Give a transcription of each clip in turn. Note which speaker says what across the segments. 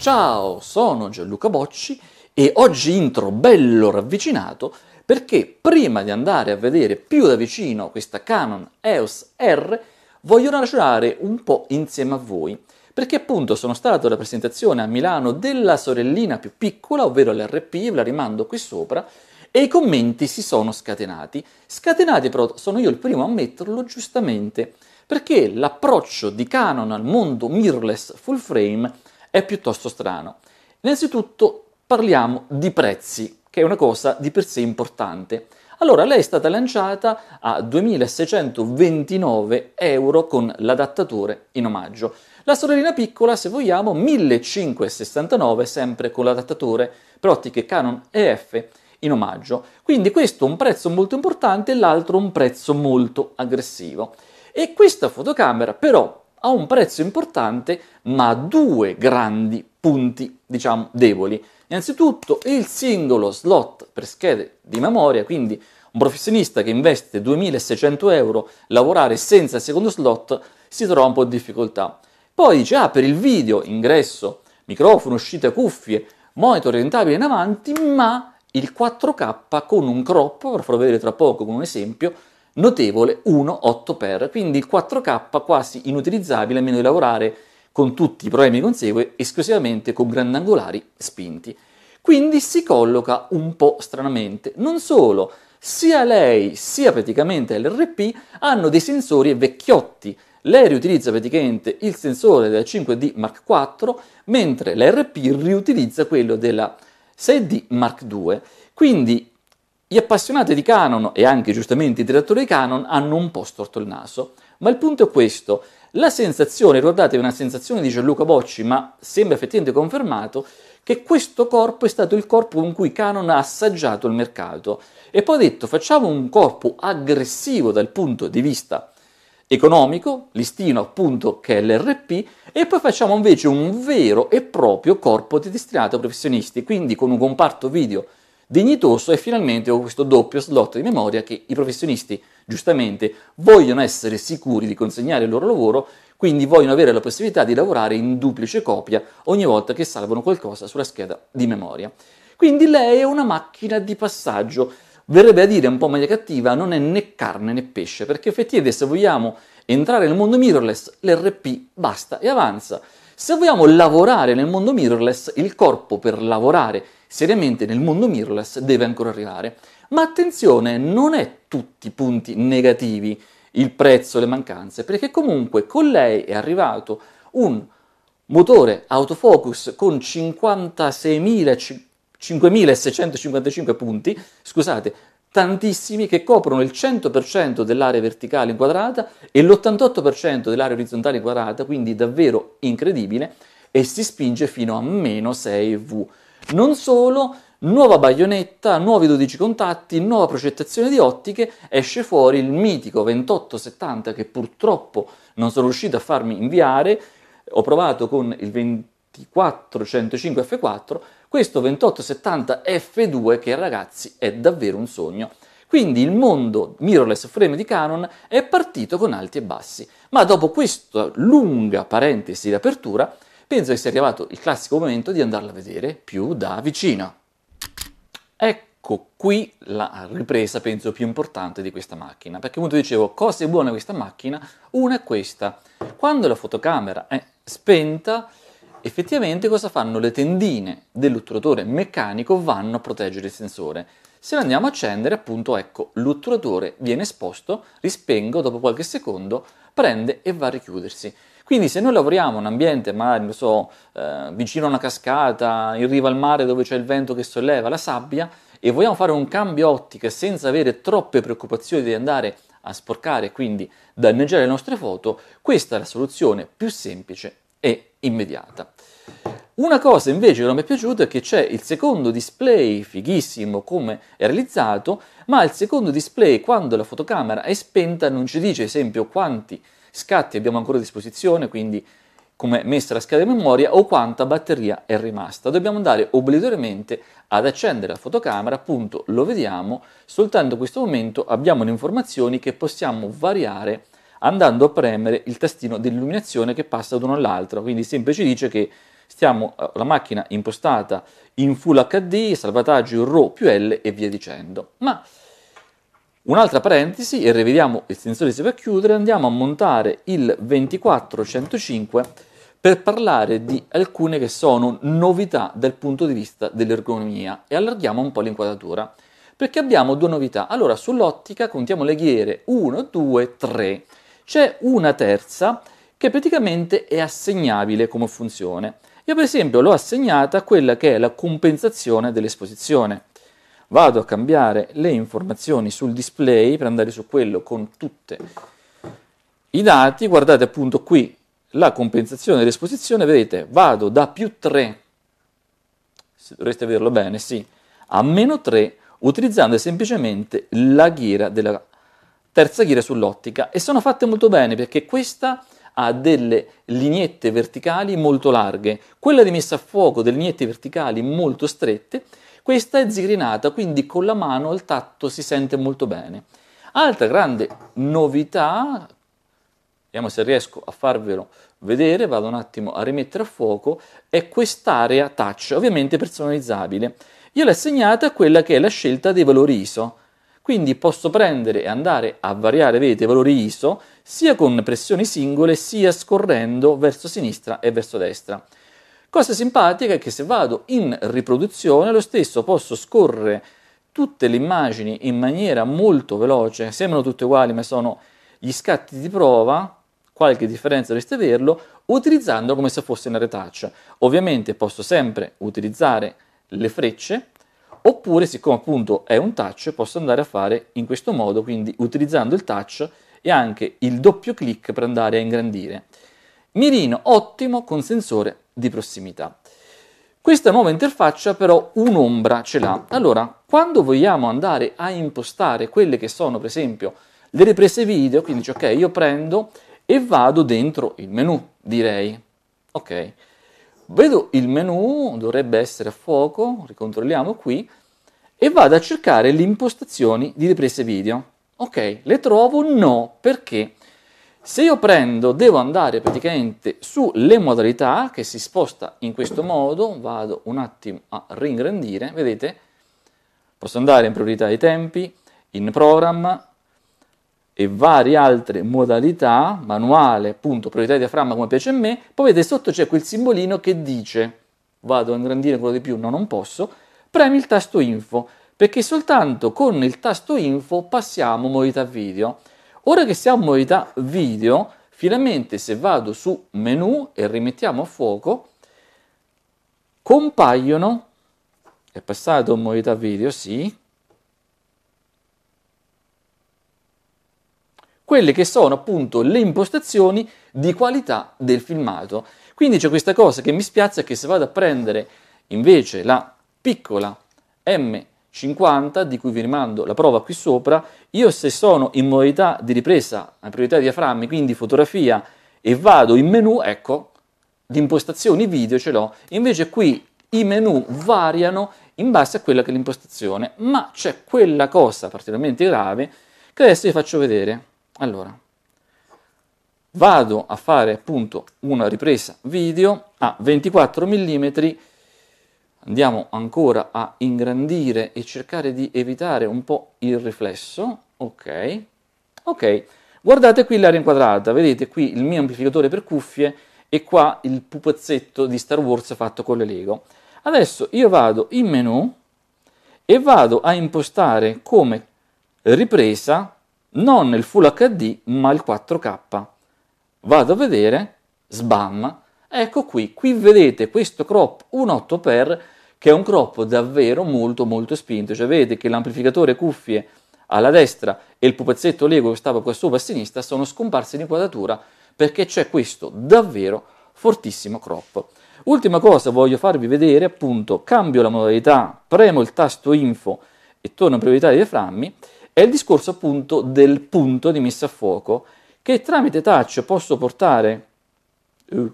Speaker 1: Ciao, sono Gianluca Bocci e oggi intro bello ravvicinato perché prima di andare a vedere più da vicino questa Canon EOS R voglio ragionare un po' insieme a voi perché appunto sono stato alla presentazione a Milano della sorellina più piccola, ovvero l'RP, ve la rimando qui sopra, e i commenti si sono scatenati. Scatenati però sono io il primo a ammetterlo giustamente, perché l'approccio di Canon al mondo mirrorless full frame è piuttosto strano. Innanzitutto parliamo di prezzi, che è una cosa di per sé importante. Allora, lei è stata lanciata a 2.629 euro con l'adattatore in omaggio. La sorellina piccola, se vogliamo, 1.569, sempre con l'adattatore per ottiche Canon EF in omaggio. Quindi questo è un prezzo molto importante, l'altro un prezzo molto aggressivo. E questa fotocamera però a un prezzo importante, ma a due grandi punti, diciamo, deboli. Innanzitutto il singolo slot per schede di memoria, quindi un professionista che investe 2600 euro lavorare senza il secondo slot si trova un po' in difficoltà. Poi dice, ah, per il video, ingresso, microfono, uscita, cuffie, monitor orientabile in avanti, ma il 4K con un crop, ve lo farò vedere tra poco con un esempio, notevole 18 per, quindi il 4K quasi inutilizzabile a meno di lavorare con tutti i problemi che consegue esclusivamente con grandangolari spinti. Quindi si colloca un po' stranamente, non solo, sia lei sia praticamente l'RP hanno dei sensori vecchiotti. Lei riutilizza praticamente il sensore della 5D Mark IV, mentre l'RP riutilizza quello della 6D Mark II. Quindi gli appassionati di canon e anche giustamente i direttori di canon hanno un po' storto il naso, ma il punto è questo. La sensazione, ricordatevi una sensazione di Gianluca Bocci, ma sembra effettivamente confermato, che questo corpo è stato il corpo con cui Canon ha assaggiato il mercato e poi ha detto facciamo un corpo aggressivo dal punto di vista economico, listino appunto che è l'RP, e poi facciamo invece un vero e proprio corpo di destinato a professionisti, quindi con un comparto video dignitoso e finalmente ho questo doppio slot di memoria che i professionisti giustamente vogliono essere sicuri di consegnare il loro lavoro, quindi vogliono avere la possibilità di lavorare in duplice copia ogni volta che salvano qualcosa sulla scheda di memoria. Quindi lei è una macchina di passaggio, verrebbe a dire un po' maglia cattiva, non è né carne né pesce, perché effettivamente se vogliamo entrare nel mondo mirrorless, l'RP basta e avanza. Se vogliamo lavorare nel mondo mirrorless, il corpo per lavorare seriamente nel mondo mirrorless deve ancora arrivare. Ma attenzione, non è tutti punti negativi il prezzo le mancanze, perché comunque con lei è arrivato un motore autofocus con 56.655 punti, scusate, tantissimi che coprono il 100% dell'area verticale inquadrata e l'88% dell'area orizzontale inquadrata, quindi davvero incredibile, e si spinge fino a meno 6V. Non solo, nuova baionetta, nuovi 12 contatti, nuova progettazione di ottiche, esce fuori il mitico 2870 che purtroppo non sono riuscito a farmi inviare, ho provato con il 2405 F4, questo 2870 F2 che ragazzi è davvero un sogno. Quindi il mondo mirrorless frame di Canon è partito con alti e bassi, ma dopo questa lunga parentesi di apertura penso che sia arrivato il classico momento di andarla a vedere più da vicino. Ecco qui la ripresa, penso, più importante di questa macchina, perché appunto dicevo, cose buone buona questa macchina? Una è questa, quando la fotocamera è spenta, effettivamente cosa fanno? Le tendine dell'otturatore meccanico vanno a proteggere il sensore. Se lo andiamo a accendere, appunto, ecco, l'otturatore viene esposto, rispengo, dopo qualche secondo prende e va a richiudersi. Quindi se noi lavoriamo in un ambiente, magari so, eh, vicino a una cascata, in riva al mare dove c'è il vento che solleva la sabbia, e vogliamo fare un cambio ottica senza avere troppe preoccupazioni di andare a sporcare e quindi danneggiare le nostre foto, questa è la soluzione più semplice e immediata. Una cosa invece che non mi è piaciuta è che c'è il secondo display, fighissimo come è realizzato, ma il secondo display quando la fotocamera è spenta non ci dice ad esempio quanti scatti abbiamo ancora a disposizione, quindi come messa la scheda di memoria o quanta batteria è rimasta. Dobbiamo andare obbligatoriamente ad accendere la fotocamera, appunto lo vediamo, soltanto in questo momento abbiamo le informazioni che possiamo variare andando a premere il tastino dell'illuminazione che passa da uno all'altro, quindi sempre ci dice che stiamo eh, la macchina impostata in Full HD, salvataggio in RAW più L e via dicendo. Ma Un'altra parentesi e rivediamo il sensore si va a chiudere, andiamo a montare il 2405 per parlare di alcune che sono novità dal punto di vista dell'ergonomia e allarghiamo un po' l'inquadratura perché abbiamo due novità. Allora, sull'ottica contiamo le ghiere 1, 2, 3. C'è una terza che praticamente è assegnabile come funzione. Io per esempio l'ho assegnata a quella che è la compensazione dell'esposizione vado a cambiare le informazioni sul display per andare su quello con tutti i dati, guardate appunto qui la compensazione dell'esposizione, vedete vado da più 3, dovreste vederlo bene, sì, a meno 3 utilizzando semplicemente la ghiera della terza ghiera sull'ottica e sono fatte molto bene perché questa ha delle lineette verticali molto larghe, quella di messa a fuoco delle lineette verticali molto strette questa è zigrinata, quindi con la mano al tatto si sente molto bene. Altra grande novità, vediamo se riesco a farvelo vedere, vado un attimo a rimettere a fuoco, è quest'area touch, ovviamente personalizzabile. Io l'ho assegnata a quella che è la scelta dei valori ISO, quindi posso prendere e andare a variare, vedete, i valori ISO sia con pressioni singole sia scorrendo verso sinistra e verso destra. Cosa simpatica è che se vado in riproduzione lo stesso posso scorrere tutte le immagini in maniera molto veloce, sembrano tutte uguali ma sono gli scatti di prova, qualche differenza dovreste averlo, utilizzando come se fosse una retouch. Ovviamente posso sempre utilizzare le frecce, oppure siccome appunto è un touch posso andare a fare in questo modo, quindi utilizzando il touch e anche il doppio clic per andare a ingrandire. Mirino ottimo con sensore di prossimità. Questa nuova interfaccia però un'ombra ce l'ha. Allora, quando vogliamo andare a impostare quelle che sono, per esempio, le riprese video, quindi dici, ok, io prendo e vado dentro il menu, direi. Ok. Vedo il menu, dovrebbe essere a fuoco, ricontrolliamo qui, e vado a cercare le impostazioni di riprese video. Ok, le trovo? No, perché? Se io prendo, devo andare praticamente sulle modalità che si sposta in questo modo, vado un attimo a ringrandire, vedete, posso andare in priorità dei tempi, in program e varie altre modalità, manuale, appunto, priorità di diaframma come piace a me, poi vedete sotto c'è quel simbolino che dice, vado a ingrandire quello di più, no non posso, premi il tasto info, perché soltanto con il tasto info passiamo modalità video. Ora che siamo in età video, finalmente se vado su menu e rimettiamo a fuoco, compaiono, è passato in modalità video, sì, quelle che sono appunto le impostazioni di qualità del filmato. Quindi c'è questa cosa che mi spiazza che se vado a prendere invece la piccola M 50, di cui vi rimando la prova qui sopra, io se sono in modalità di ripresa a priorità di diaframmi, quindi fotografia, e vado in menu, ecco, l'impostazione video ce l'ho, invece qui i menu variano in base a quella che è l'impostazione, ma c'è quella cosa particolarmente grave che adesso vi faccio vedere. Allora, vado a fare appunto una ripresa video a 24 mm andiamo ancora a ingrandire e cercare di evitare un po' il riflesso, ok, ok, guardate qui l'area inquadrata, vedete qui il mio amplificatore per cuffie e qua il pupazzetto di Star Wars fatto con le Lego. Adesso io vado in menu e vado a impostare come ripresa non il Full HD ma il 4K. Vado a vedere, sbam, Ecco qui, qui vedete questo crop 1.8x che è un crop davvero molto molto spinto, cioè vedete che l'amplificatore cuffie alla destra e il pupazzetto Lego che stava qua sopra a sinistra sono scomparsi in inquadratura perché c'è questo davvero fortissimo crop. Ultima cosa voglio farvi vedere, appunto, cambio la modalità, premo il tasto info e torno a priorità dei frammi, è il discorso appunto del punto di messa a fuoco che tramite touch posso portare... Uh,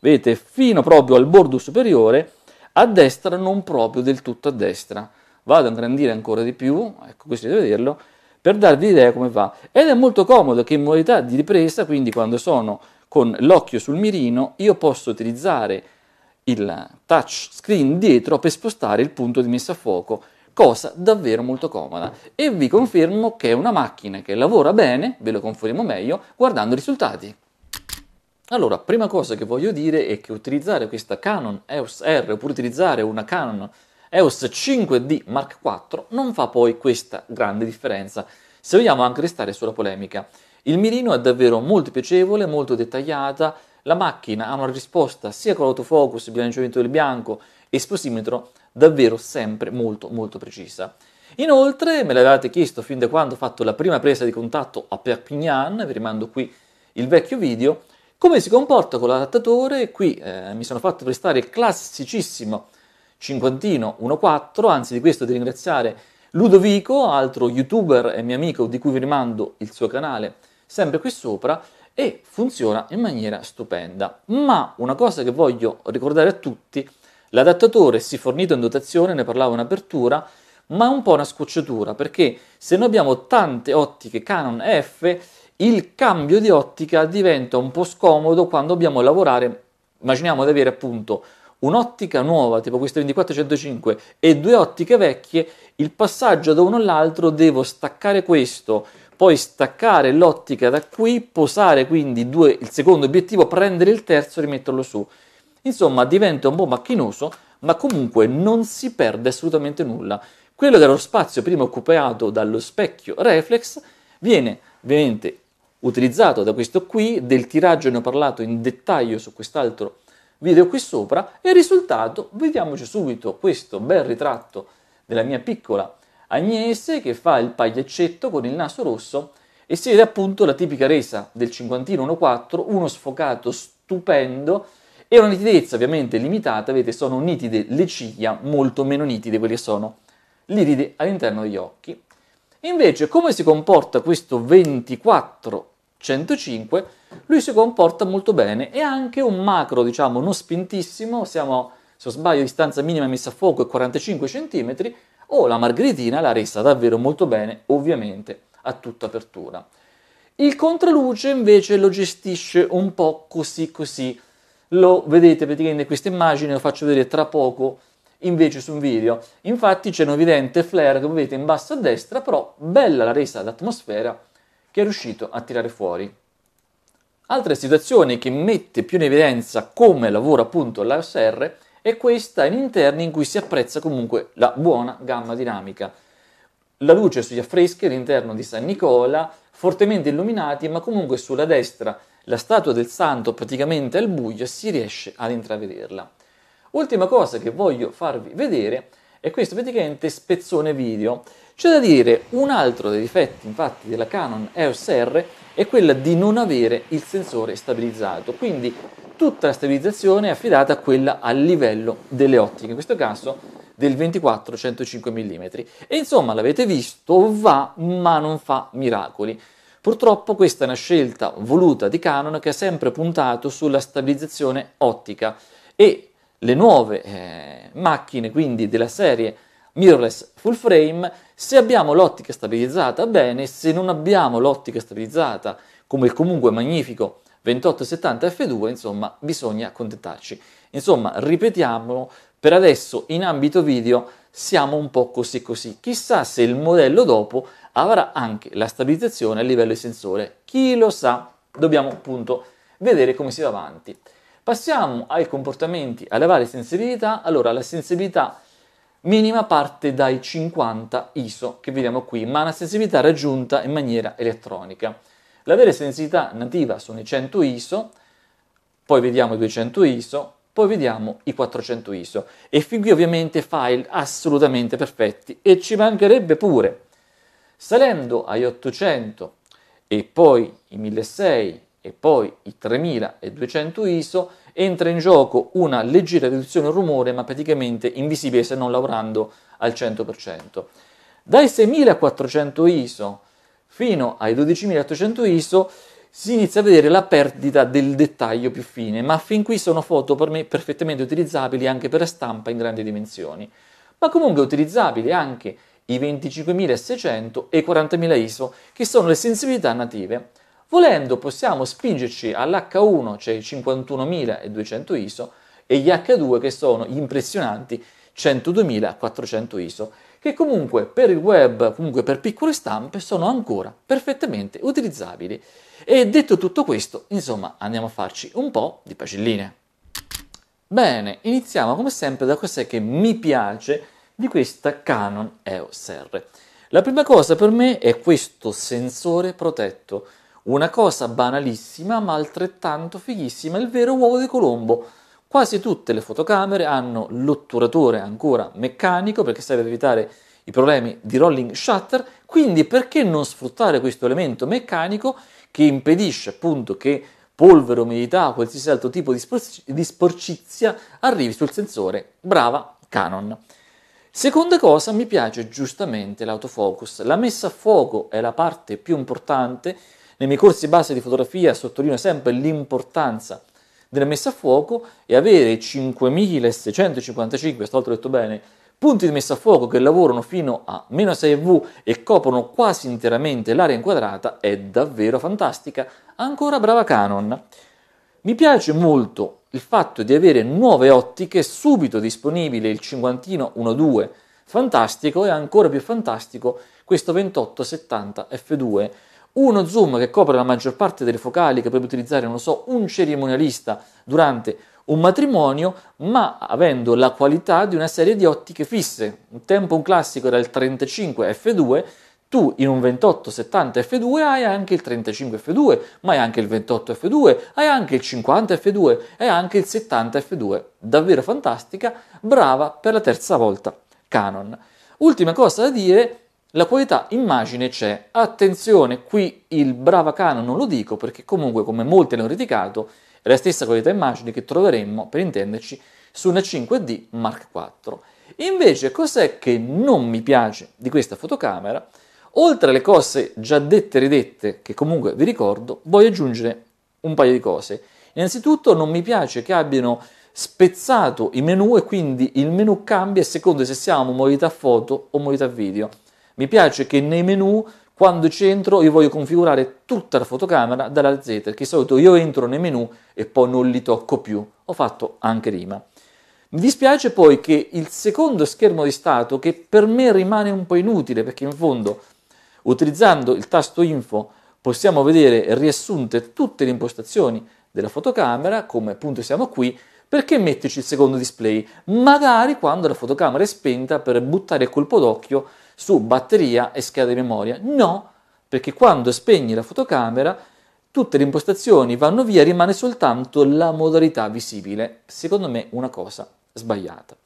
Speaker 1: vedete, fino proprio al bordo superiore, a destra non proprio del tutto a destra. Vado a ingrandire ancora di più, ecco questo deve vederlo, per darvi l'idea come va. Ed è molto comodo che in modalità di ripresa, quindi quando sono con l'occhio sul mirino, io posso utilizzare il touchscreen dietro per spostare il punto di messa a fuoco, cosa davvero molto comoda. E vi confermo che è una macchina che lavora bene, ve lo confermo meglio, guardando i risultati. Allora, prima cosa che voglio dire è che utilizzare questa Canon EOS R oppure utilizzare una Canon EOS 5D Mark IV non fa poi questa grande differenza, se vogliamo anche restare sulla polemica. Il mirino è davvero molto piacevole, molto dettagliata, la macchina ha una risposta sia con l'autofocus, bilanciamento del bianco e esposimetro davvero sempre molto molto precisa. Inoltre me l'avevate chiesto fin da quando ho fatto la prima presa di contatto a Perpignan, vi rimando qui il vecchio video, come si comporta con l'adattatore? Qui eh, mi sono fatto prestare il classicissimo cinquantino 1.4, anzi di questo devo ringraziare Ludovico, altro youtuber e mio amico di cui vi rimando il suo canale sempre qui sopra e funziona in maniera stupenda. Ma una cosa che voglio ricordare a tutti, l'adattatore si è fornito in dotazione, ne parlavo in apertura, ma è un po' una scocciatura perché se noi abbiamo tante ottiche Canon F il cambio di ottica diventa un po' scomodo quando dobbiamo lavorare, immaginiamo di avere appunto un'ottica nuova, tipo questa 2405, e due ottiche vecchie, il passaggio da uno all'altro devo staccare questo, poi staccare l'ottica da qui, posare quindi due, il secondo obiettivo, prendere il terzo e rimetterlo su. Insomma, diventa un po' macchinoso, ma comunque non si perde assolutamente nulla. Quello dello spazio prima occupato dallo specchio reflex viene ovviamente utilizzato da questo qui, del tiraggio ne ho parlato in dettaglio su quest'altro video qui sopra e il risultato, vediamoci subito questo bel ritratto della mia piccola Agnese che fa il pagliaccetto con il naso rosso e si vede appunto la tipica resa del cinquantino 1.4, uno sfocato stupendo e una nitidezza ovviamente limitata, vedete sono nitide le ciglia, molto meno nitide quelle che sono l'iride all'interno degli occhi. Invece come si comporta questo 24 105, lui si comporta molto bene e anche un macro, diciamo, non spintissimo, siamo, se non sbaglio, distanza minima messa a fuoco è 45 cm, o la margheritina l'ha resa davvero molto bene, ovviamente, a tutta apertura. Il contraluce invece lo gestisce un po' così così, lo vedete praticamente in questa immagine, lo faccio vedere tra poco invece su un video. Infatti c'è un evidente flare che vedete in basso a destra, però bella la resa d'atmosfera che è riuscito a tirare fuori. Altra situazione che mette più in evidenza come lavora appunto l'ASR è questa in interni in cui si apprezza comunque la buona gamma dinamica. La luce sugli affreschi all'interno di San Nicola, fortemente illuminati, ma comunque sulla destra la statua del santo praticamente al buio si riesce ad intravederla. Ultima cosa che voglio farvi vedere e questo praticamente spezzone video. C'è da dire, un altro dei difetti infatti della Canon EOS R è quella di non avere il sensore stabilizzato, quindi tutta la stabilizzazione è affidata a quella a livello delle ottiche, in questo caso del 24-105 mm. E insomma, l'avete visto, va ma non fa miracoli. Purtroppo questa è una scelta voluta di Canon che ha sempre puntato sulla stabilizzazione ottica e le nuove eh, macchine quindi della serie mirrorless full frame, se abbiamo l'ottica stabilizzata bene, se non abbiamo l'ottica stabilizzata come il comunque magnifico 2870 f2, insomma, bisogna accontentarci. Insomma, ripetiamolo, per adesso in ambito video siamo un po' così così. Chissà se il modello dopo avrà anche la stabilizzazione a livello di sensore. Chi lo sa? Dobbiamo appunto vedere come si va avanti. Passiamo ai comportamenti, alle varie sensibilità. Allora, la sensibilità minima parte dai 50 ISO che vediamo qui, ma una sensibilità raggiunta in maniera elettronica. La vera sensibilità nativa sono i 100 ISO, poi vediamo i 200 ISO, poi vediamo i 400 ISO e fin qui ovviamente file assolutamente perfetti e ci mancherebbe pure. Salendo ai 800 e poi i 1600 e poi i 3200 ISO, entra in gioco una leggera riduzione del rumore, ma praticamente invisibile se non lavorando al 100%. Dai 6400 ISO fino ai 12800 ISO si inizia a vedere la perdita del dettaglio più fine, ma fin qui sono foto per me perfettamente utilizzabili anche per stampa in grandi dimensioni, ma comunque utilizzabili anche i 25.600 e i 40.000 ISO, che sono le sensibilità native. Volendo possiamo spingerci all'H1, cioè i 51.200 ISO, e gli H2 che sono gli impressionanti 102.400 ISO, che comunque per il web, comunque per piccole stampe, sono ancora perfettamente utilizzabili. E detto tutto questo, insomma, andiamo a farci un po' di pagelline. Bene, iniziamo come sempre da cos'è che mi piace di questa Canon EOS R. La prima cosa per me è questo sensore protetto una cosa banalissima ma altrettanto fighissima il vero uovo di Colombo. Quasi tutte le fotocamere hanno l'otturatore ancora meccanico perché serve ad evitare i problemi di rolling shutter, quindi perché non sfruttare questo elemento meccanico che impedisce appunto che polvere, umidità qualsiasi altro tipo di, sporci- di sporcizia arrivi sul sensore. Brava Canon. Seconda cosa, mi piace giustamente l'autofocus. La messa a fuoco è la parte più importante nei miei corsi base di fotografia sottolineo sempre l'importanza della messa a fuoco e avere 5655, stavolta ho detto bene, punti di messa a fuoco che lavorano fino a meno 6 V e coprono quasi interamente l'area inquadrata è davvero fantastica. Ancora brava Canon. Mi piace molto il fatto di avere nuove ottiche subito disponibile il cinquantino 1.2 fantastico e ancora più fantastico questo 2870 f2 uno zoom che copre la maggior parte delle focali che potrebbe utilizzare, non lo so, un cerimonialista durante un matrimonio, ma avendo la qualità di una serie di ottiche fisse. Un tempo un classico era il 35 f2, tu in un 2870 f2 hai anche il 35 f2, ma hai anche il 28 f2, hai anche il 50 f2, hai anche il 70 f2. Davvero fantastica, brava per la terza volta Canon. Ultima cosa da dire la qualità immagine c'è. Attenzione, qui il brava Bravacano non lo dico perché comunque, come molti hanno criticato, è la stessa qualità immagine che troveremmo, per intenderci, su una 5D Mark IV. Invece, cos'è che non mi piace di questa fotocamera? Oltre alle cose già dette e ridette, che comunque vi ricordo, voglio aggiungere un paio di cose. Innanzitutto non mi piace che abbiano spezzato i menu e quindi il menu cambia secondo se siamo modalità foto o modalità video. Mi piace che nei menu, quando ci entro, io voglio configurare tutta la fotocamera dalla Z, che di solito io entro nei menu e poi non li tocco più. Ho fatto anche prima. Mi dispiace poi che il secondo schermo di stato, che per me rimane un po' inutile, perché in fondo utilizzando il tasto info possiamo vedere riassunte tutte le impostazioni della fotocamera, come appunto siamo qui, perché metterci il secondo display? Magari quando la fotocamera è spenta per buttare colpo d'occhio su batteria e scheda di memoria. No, perché quando spegni la fotocamera tutte le impostazioni vanno via, rimane soltanto la modalità visibile. Secondo me una cosa sbagliata.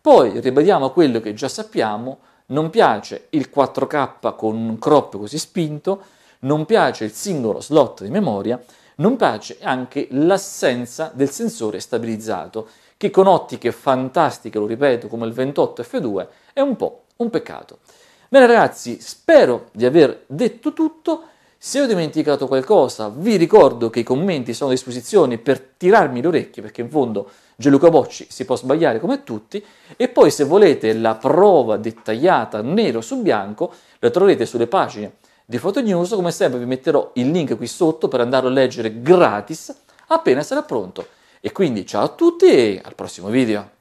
Speaker 1: Poi ribadiamo quello che già sappiamo, non piace il 4K con un crop così spinto, non piace il singolo slot di memoria, non piace anche l'assenza del sensore stabilizzato, che con ottiche fantastiche, lo ripeto, come il 28F2 è un po' un peccato. Bene ragazzi, spero di aver detto tutto. Se ho dimenticato qualcosa, vi ricordo che i commenti sono a disposizione per tirarmi le orecchie, perché in fondo Gianluca Bocci si può sbagliare come tutti. E poi, se volete la prova dettagliata nero su bianco, la troverete sulle pagine di Fotonews. Come sempre, vi metterò il link qui sotto per andarlo a leggere gratis appena sarà pronto. E quindi, ciao a tutti e al prossimo video.